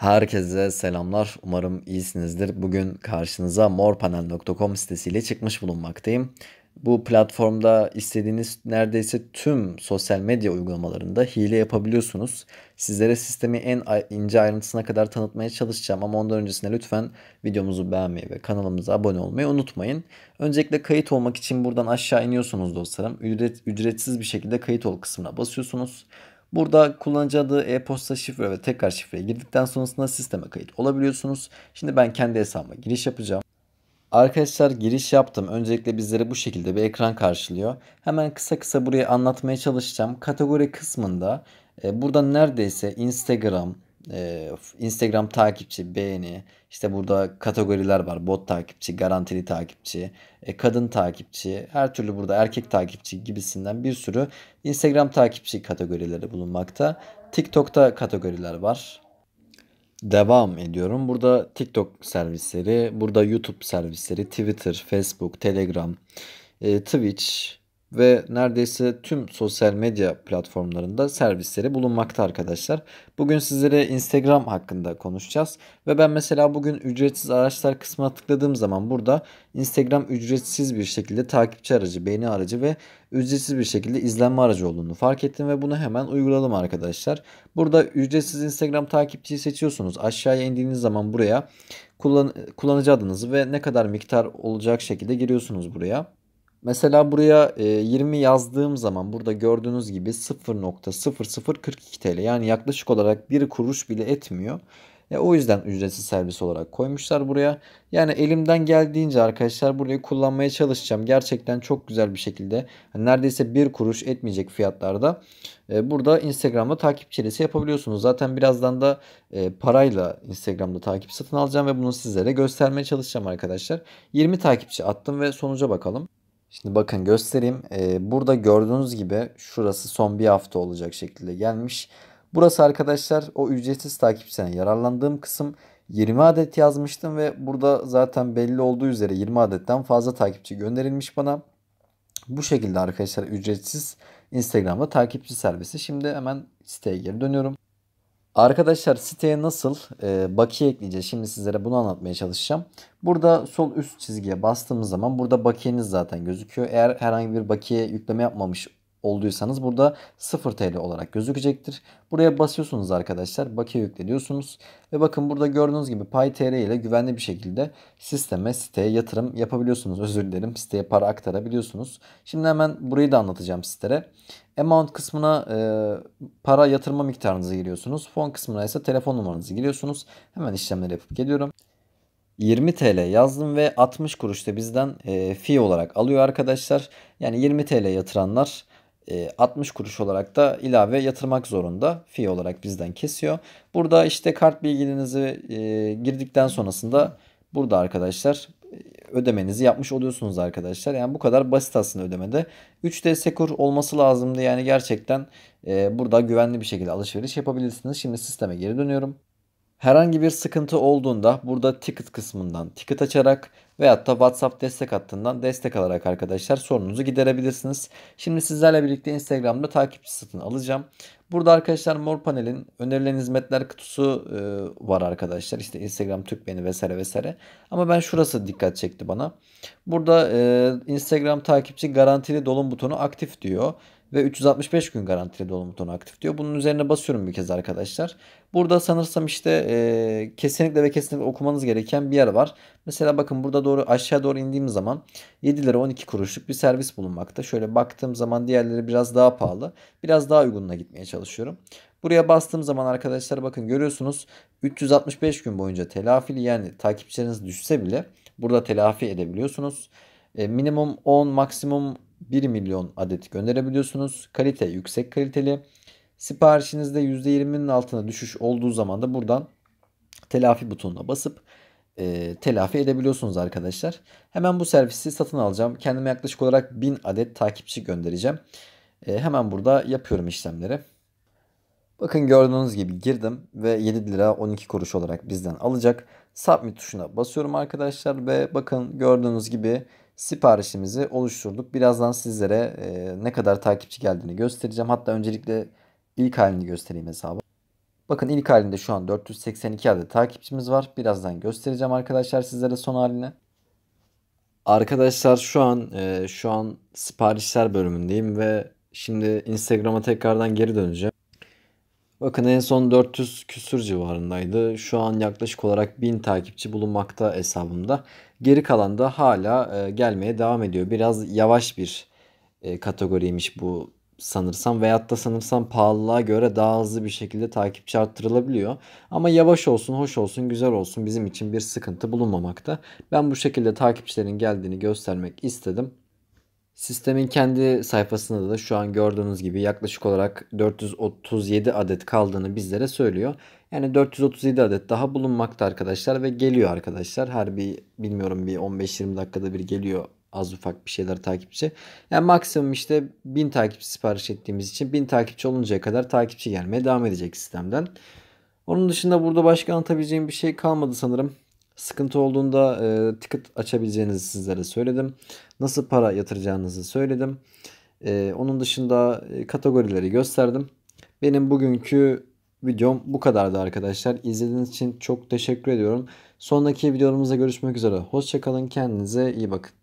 Herkese selamlar. Umarım iyisinizdir. Bugün karşınıza morpanel.com sitesiyle çıkmış bulunmaktayım. Bu platformda istediğiniz neredeyse tüm sosyal medya uygulamalarında hile yapabiliyorsunuz. Sizlere sistemi en ince ayrıntısına kadar tanıtmaya çalışacağım ama ondan öncesinde lütfen videomuzu beğenmeyi ve kanalımıza abone olmayı unutmayın. Öncelikle kayıt olmak için buradan aşağı iniyorsunuz dostlarım. Ücret, ücretsiz bir şekilde kayıt ol kısmına basıyorsunuz. Burada kullanıcı e-posta şifre ve tekrar şifreye girdikten sonrasında sisteme kayıt olabiliyorsunuz. Şimdi ben kendi hesabıma giriş yapacağım. Arkadaşlar giriş yaptım. Öncelikle bizlere bu şekilde bir ekran karşılıyor. Hemen kısa kısa burayı anlatmaya çalışacağım. Kategori kısmında e, burada neredeyse Instagram, e, Instagram takipçi, beğeni, işte burada kategoriler var. Bot takipçi, garantili takipçi, e, kadın takipçi, her türlü burada erkek takipçi gibisinden bir sürü Instagram takipçi kategorileri bulunmakta. TikTok'ta kategoriler var. Devam ediyorum. Burada TikTok servisleri, burada YouTube servisleri, Twitter, Facebook, Telegram, e, Twitch, ve neredeyse tüm sosyal medya platformlarında servisleri bulunmakta arkadaşlar. Bugün sizlere Instagram hakkında konuşacağız ve ben mesela bugün ücretsiz araçlar kısmına tıkladığım zaman burada Instagram ücretsiz bir şekilde takipçi aracı, beğeni aracı ve ücretsiz bir şekilde izlenme aracı olduğunu fark ettim ve bunu hemen uyguladım arkadaşlar. Burada ücretsiz Instagram takipçiyi seçiyorsunuz. Aşağıya indiğiniz zaman buraya kullan kullanıcı adınızı ve ne kadar miktar olacak şekilde giriyorsunuz buraya. Mesela buraya 20 e, yazdığım zaman burada gördüğünüz gibi 0.0042 TL yani yaklaşık olarak bir kuruş bile etmiyor. E, o yüzden ücretsiz servis olarak koymuşlar buraya. Yani elimden geldiğince arkadaşlar burayı kullanmaya çalışacağım. Gerçekten çok güzel bir şekilde hani neredeyse bir kuruş etmeyecek fiyatlarda e, burada Instagram'da takip çilesi yapabiliyorsunuz. Zaten birazdan da e, parayla Instagram'da takip satın alacağım ve bunu sizlere göstermeye çalışacağım arkadaşlar. 20 takipçi attım ve sonuca bakalım. Şimdi bakın göstereyim. Ee, burada gördüğünüz gibi şurası son bir hafta olacak şekilde gelmiş. Burası arkadaşlar o ücretsiz takipçiden yararlandığım kısım. 20 adet yazmıştım ve burada zaten belli olduğu üzere 20 adetten fazla takipçi gönderilmiş bana. Bu şekilde arkadaşlar ücretsiz Instagram'da takipçi servisi. Şimdi hemen siteye geri dönüyorum. Arkadaşlar siteye nasıl e, bakiye ekleyeceğiz? Şimdi sizlere bunu anlatmaya çalışacağım. Burada sol üst çizgiye bastığımız zaman burada bakiyeniz zaten gözüküyor. Eğer herhangi bir bakiye yükleme yapmamış olduysanız burada 0 TL olarak gözükecektir. Buraya basıyorsunuz arkadaşlar. Bakiye yükleniyorsunuz. Ve bakın burada gördüğünüz gibi PayTR ile güvenli bir şekilde sisteme, siteye yatırım yapabiliyorsunuz. Özür dilerim. Siteye para aktarabiliyorsunuz. Şimdi hemen burayı da anlatacağım sizlere. Amount kısmına e, para yatırma miktarınızı giriyorsunuz. Fon kısmına ise telefon numaranızı giriyorsunuz. Hemen işlemleri yapıp geliyorum. 20 TL yazdım ve 60 kuruş da bizden e, fee olarak alıyor arkadaşlar. Yani 20 TL yatıranlar 60 e, kuruş olarak da ilave yatırmak zorunda. Fi olarak bizden kesiyor. Burada işte kart bilginizi e, girdikten sonrasında burada arkadaşlar e, ödemenizi yapmış oluyorsunuz arkadaşlar. Yani bu kadar basit aslında ödemede. 3D sekur olması lazımdı. Yani gerçekten burada güvenli bir şekilde alışveriş yapabilirsiniz. Şimdi sisteme geri dönüyorum. Herhangi bir sıkıntı olduğunda burada ticket kısmından ticket açarak veyahut da WhatsApp destek hattından destek alarak arkadaşlar sorununuzu giderebilirsiniz. Şimdi sizlerle birlikte Instagram'da takipçi satın alacağım. Burada arkadaşlar mor panelin önerilen hizmetler kutusu e, var arkadaşlar. İşte Instagram Türk beni vesaire vesaire. Ama ben şurası dikkat çekti bana. Burada e, Instagram takipçi garantili dolum butonu aktif diyor ve 365 gün garantili dolum butonu aktif diyor. Bunun üzerine basıyorum bir kez arkadaşlar. Burada sanırsam işte e, kesinlikle ve kesinlikle okumanız gereken bir yer var. Mesela bakın burada doğru aşağı doğru indiğim zaman 7 lira 12 kuruşluk bir servis bulunmakta. Şöyle baktığım zaman diğerleri biraz daha pahalı. Biraz daha uygununa gitmeye çalışıyorum. Buraya bastığım zaman arkadaşlar bakın görüyorsunuz 365 gün boyunca telafili yani takipçileriniz düşse bile burada telafi edebiliyorsunuz. E, minimum 10 maksimum 1 milyon adet gönderebiliyorsunuz. Kalite yüksek kaliteli. Siparişinizde %20'nin altına düşüş olduğu zaman da buradan telafi butonuna basıp e, telafi edebiliyorsunuz arkadaşlar. Hemen bu servisi satın alacağım. Kendime yaklaşık olarak 1000 adet takipçi göndereceğim. E, hemen burada yapıyorum işlemleri. Bakın gördüğünüz gibi girdim ve 7 lira 12 kuruş olarak bizden alacak. Submit tuşuna basıyorum arkadaşlar ve bakın gördüğünüz gibi siparişimizi oluşturduk. Birazdan sizlere e, ne kadar takipçi geldiğini göstereceğim. Hatta öncelikle ilk halini göstereyim hesabı. Bakın ilk halinde şu an 482 adet takipçimiz var. Birazdan göstereceğim arkadaşlar sizlere son halini. Arkadaşlar şu an e, şu an siparişler bölümündeyim ve şimdi Instagram'a tekrardan geri döneceğim. Bakın en son 400 küsür civarındaydı. Şu an yaklaşık olarak 1000 takipçi bulunmakta hesabımda. Geri kalan da hala e, gelmeye devam ediyor. Biraz yavaş bir e, kategoriymiş bu sanırsam veyahut da sanırsam pahalılığa göre daha hızlı bir şekilde takipçi arttırılabiliyor. Ama yavaş olsun, hoş olsun, güzel olsun bizim için bir sıkıntı bulunmamakta. Ben bu şekilde takipçilerin geldiğini göstermek istedim. Sistemin kendi sayfasında da şu an gördüğünüz gibi yaklaşık olarak 437 adet kaldığını bizlere söylüyor. Yani 437 adet daha bulunmakta arkadaşlar ve geliyor arkadaşlar. Her bir bilmiyorum bir 15-20 dakikada bir geliyor az ufak bir şeyler takipçi. Yani maksimum işte 1000 takipçi sipariş ettiğimiz için 1000 takipçi oluncaya kadar takipçi gelmeye devam edecek sistemden. Onun dışında burada başka anlatabileceğim bir şey kalmadı sanırım. Sıkıntı olduğunda e, ticket açabileceğinizi sizlere söyledim. Nasıl para yatıracağınızı söyledim. E, onun dışında e, kategorileri gösterdim. Benim bugünkü videom bu kadardı arkadaşlar. İzlediğiniz için çok teşekkür ediyorum. Sonraki videolarımızda görüşmek üzere. Hoşçakalın. Kendinize iyi bakın.